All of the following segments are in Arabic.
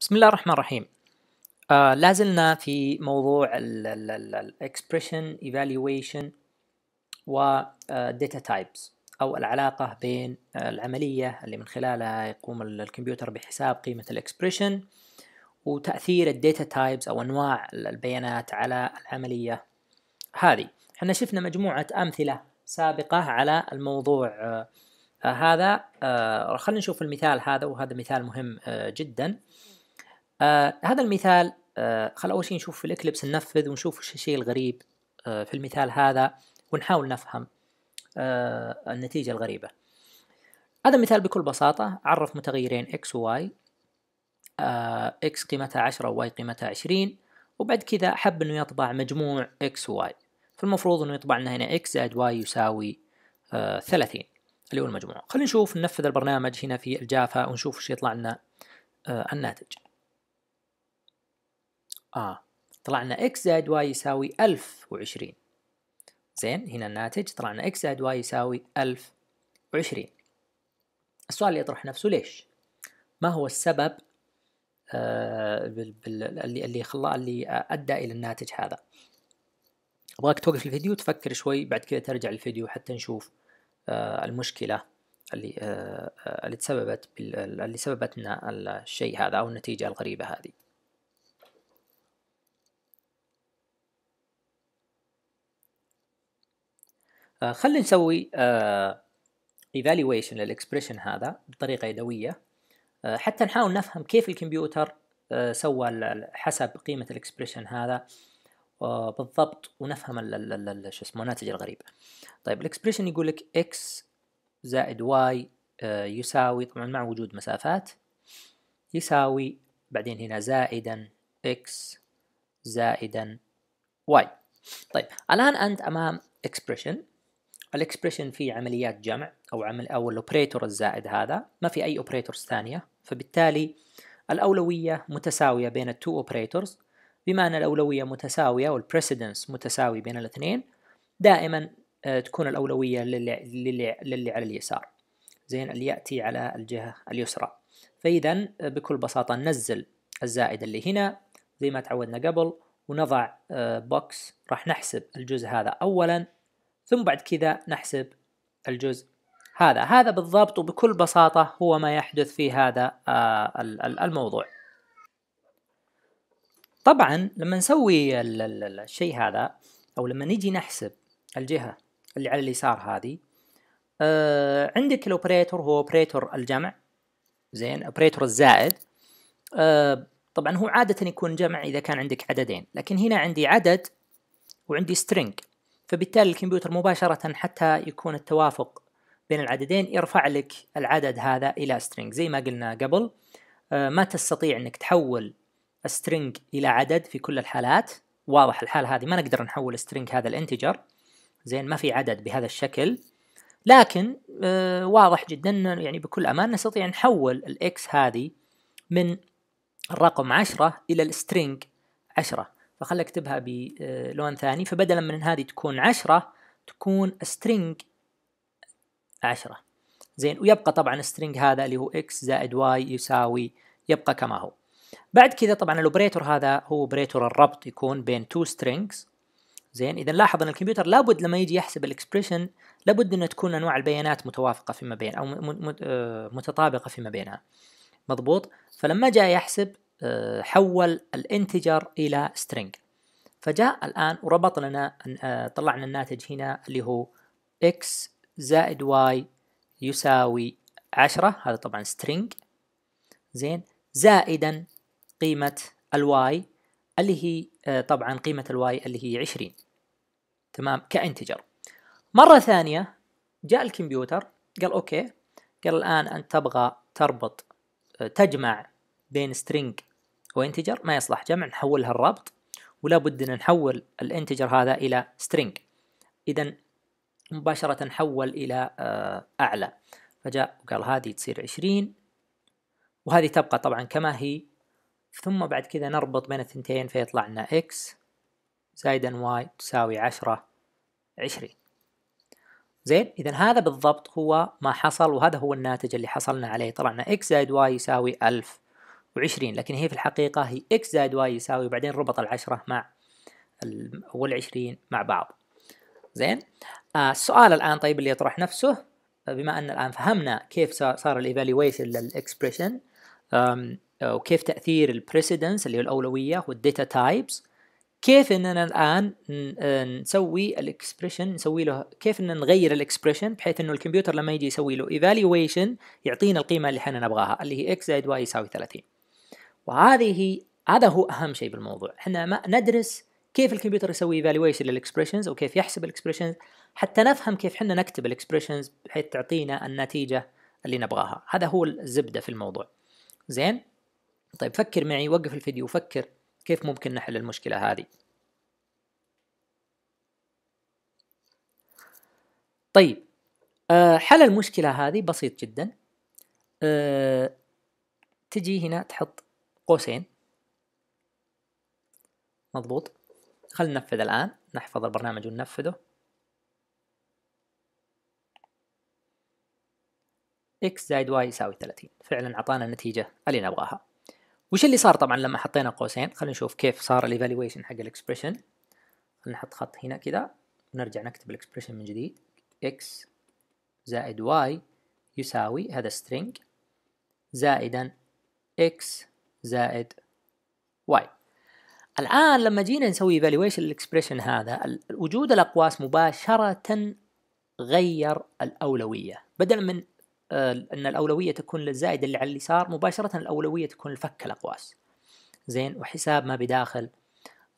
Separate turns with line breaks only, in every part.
بسم الله الرحمن الرحيم آه لازلنا في موضوع الاكسبريشن ايفالويشن وداتا تايبس او العلاقه بين آه، العمليه اللي من خلالها يقوم الكمبيوتر بحساب قيمه الاكسبريشن وتاثير الداتا تايبس او انواع البيانات على العمليه هذه احنا شفنا مجموعه امثله سابقه على الموضوع آه, آه، هذا آه خلينا نشوف المثال هذا وهذا مثال مهم آه جدا آه آه هذا المثال آه خل أول شيء نشوف في الإكليبس ننفذ ونشوف وش الشيء الغريب آه في المثال هذا ونحاول نفهم آه النتيجة الغريبة هذا المثال بكل بساطة عرف متغيرين x و y آه x قيمتها 10 و y قيمتها 20 وبعد كذا حب انه يطبع مجموع x و y فالمفروض انه يطبع لنا هنا x زائد y يساوي آه 30 اللي هو المجموع خلينا نشوف ننفذ البرنامج هنا في الجافا ونشوف ايش يطلع لنا آه الناتج آه طلعنا x زائد y يساوي 1020 زين هنا الناتج طلعنا x زائد y يساوي 1020 السؤال اللي يطرح نفسه ليش؟ ما هو السبب آه اللي اللي خلاه اللي ادى الى الناتج هذا؟ ابغاك توقف الفيديو تفكر شوي بعد كذا ترجع الفيديو حتى نشوف آه المشكلة اللي آه, آه، اللي تسببت اللي سببت لنا الشيء هذا او النتيجة الغريبة هذه. آه، خلينا نسوي ايفالويشن آه، للاكسبريشن هذا بطريقه يدويه آه، حتى نحاول نفهم كيف الكمبيوتر سوى حسب قيمه الاكسبريشن هذا بالضبط ونفهم شو اسمه الناتج الغريب طيب الاكسبريشن يقول لك x زائد y يساوي طبعا مع وجود مسافات يساوي بعدين هنا زائدا x زائدا y طيب الآن أنت أمام اكسبريشن الاكسبريشن فيه عمليات جمع او عمل او الاوبريتور الزائد هذا ما في اي اوبريتورز ثانيه فبالتالي الاولويه متساويه بين التو اوبريتورز بما ان الاولويه متساويه والبريسيدنس متساوي بين الاثنين دائما آه، تكون الاولويه للي, للي, للي على اليسار زين اللي ياتي على الجهه اليسرى فاذا آه، بكل بساطه ننزل الزائد اللي هنا زي ما تعودنا قبل ونضع بوكس آه، راح نحسب الجزء هذا اولا ثم بعد كذا نحسب الجزء هذا هذا بالضبط وبكل بساطة هو ما يحدث في هذا آه، الموضوع طبعا لما نسوي الشيء هذا أو لما نيجي نحسب الجهة اللي على اليسار هذه آه عندك الاوبريتور هو اوبريتور الجمع زين اوبريتور الزائد آه طبعا هو عادة يكون جمع إذا كان عندك عددين لكن هنا عندي عدد وعندي سترينج فبالتالي الكمبيوتر مباشرة حتى يكون التوافق بين العددين يرفع لك العدد هذا إلى string زي ما قلنا قبل آه، ما تستطيع أنك تحول string إلى عدد في كل الحالات واضح الحالة هذه ما نقدر نحول string هذا الانتجر زين ما في عدد بهذا الشكل لكن آه، واضح جدا يعني بكل أمان نستطيع نحول الإكس هذه من الرقم 10 إلى string 10 فخل اكتبها بلون ثاني فبدلا من هذه تكون عشرة تكون string عشرة زين ويبقى طبعا string هذا اللي هو x زائد y يساوي يبقى كما هو بعد كذا طبعا الاوبريتور هذا هو اوبريتور الربط يكون بين تو strings زين اذا لاحظ ان الكمبيوتر لابد لما يجي يحسب الاكسبريشن لابد ان تكون انواع البيانات متوافقه فيما بين او متطابقه فيما بينها مضبوط فلما جاء يحسب آه، حول الانتجر إلى string فجاء الآن وربط لنا آه، طلع لنا الناتج هنا اللي هو x زائد y يساوي 10 هذا طبعا string زين زائدا قيمة الواي اللي هي آه، طبعا قيمة الواي اللي هي 20 تمام كانتجر مرة ثانية جاء الكمبيوتر قال اوكي قال الآن أنت تبغى تربط تجمع بين string وانتجر ما يصلح جمع نحولها الربط ولا بد ان نحول الانتجر هذا الى string اذا مباشرة نحول الى آه، اعلى فجاء وقال هذه تصير 20 وهذه تبقى طبعا كما هي ثم بعد كذا نربط بين الثنتين فيطلع لنا x زائدا y تساوي 10 20 زين اذا هذا بالضبط هو ما حصل وهذا هو الناتج اللي حصلنا عليه طلعنا x زائد y يساوي 1000 وعشرين لكن هي في الحقيقة هي إكس زائد واي يساوي بعدين ربط العشرة مع والعشرين مع بعض زين آه السؤال الآن طيب اللي يطرح نفسه بما أن الآن فهمنا كيف صار الإيفالويشن للإكسبريشن وكيف تأثير البريسيدنس اللي هو الأولوية والديتا تايبس كيف اننا الان آه، نسوي الاكسبريشن نسوي له كيف اننا نغير الاكسبريشن بحيث انه الكمبيوتر لما يجي يسوي له ايفالويشن يعطينا القيمه اللي احنا نبغاها اللي هي اكس زائد واي يساوي 30 وهذه هذا هو اهم شيء بالموضوع احنا ما ندرس كيف الكمبيوتر يسوي ايفالويشن للاكسبريشنز وكيف يحسب الاكسبريشنز حتى نفهم كيف احنا نكتب الاكسبريشنز بحيث تعطينا النتيجه اللي نبغاها هذا هو الزبده في الموضوع زين طيب فكر معي وقف الفيديو وفكر كيف ممكن نحل المشكله هذه طيب آه، حل المشكله هذه بسيط جدا آه، تجي هنا تحط قوسين مضبوط خلينا ننفذ الآن نحفظ البرنامج وننفذه x زائد y يساوي 30 فعلا أعطانا النتيجة اللي نبغاها وش اللي صار طبعا لما حطينا قوسين خلينا نشوف كيف صار الايفالويشن حق الاكسبريشن خلينا نحط خط هنا كذا ونرجع نكتب الاكسبريشن من جديد x زائد y يساوي هذا string زائدا x زائد واي الآن لما جينا نسوي evaluation الاكسبريشن هذا وجود الأقواس مباشرة غير الأولوية بدلا من أن الأولوية تكون للزائد اللي على اليسار مباشرة الأولوية تكون لفك الأقواس زين وحساب ما بداخل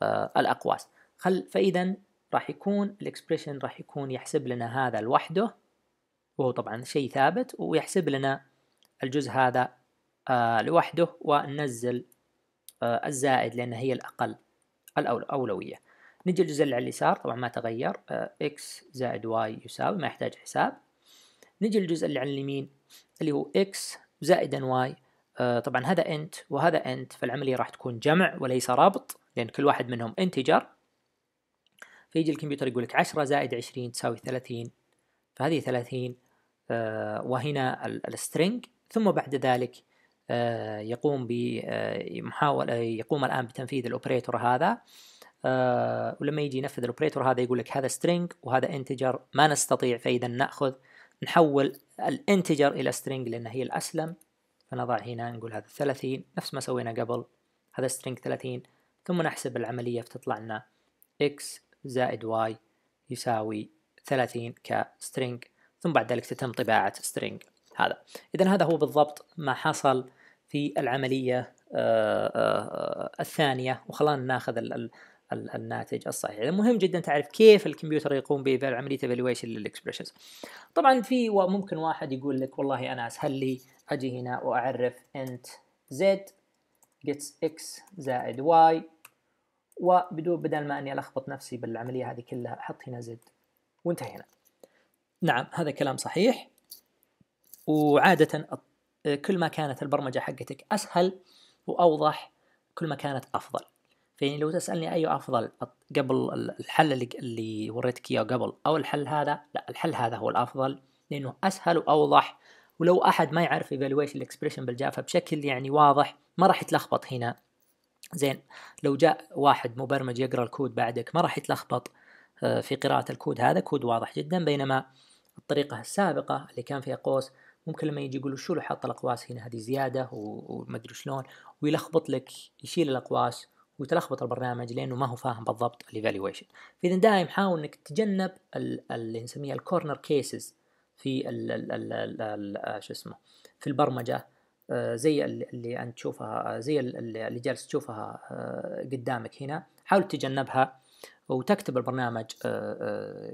آه، الأقواس خل فإذا راح يكون الاكسبريشن راح يكون يحسب لنا هذا لوحده وهو طبعا شيء ثابت ويحسب لنا الجزء هذا آه، لوحده وننزل آه، الزائد لأن هي الأقل الأولوية نجي الجزء اللي على اليسار طبعا ما تغير آه، x زائد y يساوي ما يحتاج حساب نجي الجزء اللي على اليمين اللي هو x زائدا y طبعا هذا انت وهذا انت فالعملية راح تكون جمع وليس ربط لأن كل واحد منهم انتجر فيجي الكمبيوتر يقول لك 10 زائد 20 تساوي 30 فهذه 30 وهنا السترنج ثم بعد ذلك آه، يقوم بمحاولة آه، يقوم الآن بتنفيذ الأوبريتور هذا آه، ولما يجي ينفذ الأوبريتور هذا يقول لك هذا سترينج وهذا انتجر ما نستطيع فإذا نأخذ نحول الانتجر إلى سترينج لأن هي الأسلم فنضع هنا نقول هذا 30 نفس ما سوينا قبل هذا سترينج 30 ثم نحسب العملية فتطلع لنا x زائد y يساوي 30 كسترينج ثم بعد ذلك تتم طباعة سترينج هذا إذا هذا هو بالضبط ما حصل في العملية آه، آه، الثانية وخلانا ناخذ الناتج الصحيح المهم يعني مهم جدا تعرف كيف الكمبيوتر يقوم بعمليه evaluation للاكسبريشنز طبعا في ممكن واحد يقول لك والله انا اسهل لي اجي هنا واعرف int z gets x زائد y وبدون بدل ما اني الخبط نفسي بالعمليه هذه كلها احط هنا z وانتهينا نعم هذا كلام صحيح وعاده كل ما كانت البرمجة حقتك أسهل وأوضح كل ما كانت أفضل فيعني لو تسألني أي أفضل قبل الحل اللي, اللي وريتك إياه قبل أو الحل هذا لا الحل هذا هو الأفضل لأنه أسهل وأوضح ولو أحد ما يعرف evaluation expression بالجافة بشكل يعني واضح ما راح يتلخبط هنا زين لو جاء واحد مبرمج يقرأ الكود بعدك ما راح يتلخبط آه، في قراءة الكود هذا كود واضح جدا بينما الطريقة السابقة اللي كان فيها قوس ممكن لما يجي يقول شو لو حط الاقواس هنا هذه زياده وما ادري شلون ويلخبط لك يشيل الاقواس ويتلخبط البرنامج لانه ما هو فاهم بالضبط الايفالويشن فاذا دائم حاول انك تتجنب اللي نسميها الكورنر كيسز في آه، شو اسمه في البرمجه آه، زي اللي انت تشوفها آه، زي اللي جالس تشوفها قدامك هنا حاول تتجنبها وتكتب البرنامج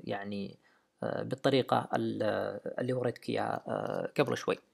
يعني بالطريقه اللي وريتك اياها آه، قبل شوي